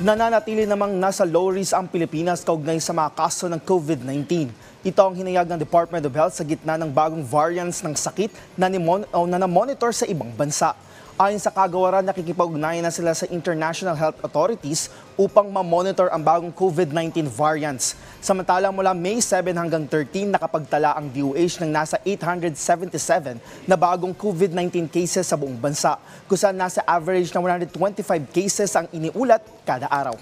Nananatili namang nasa low risk ang Pilipinas kaugnay sa mga kaso ng COVID-19. Ito ang hinayag ng Department of Health sa gitna ng bagong variants ng sakit na, nimon, na namonitor sa ibang bansa. Ayon sa kagawaran, nakikipag-ugnayan na sila sa international health authorities upang ma-monitor ang bagong COVID-19 variants. Samantalang mula May 7 hanggang 13, nakapagtala ang DOH ng nasa 877 na bagong COVID-19 cases sa buong bansa, Kusa nasa average na 125 cases ang iniulat kada araw.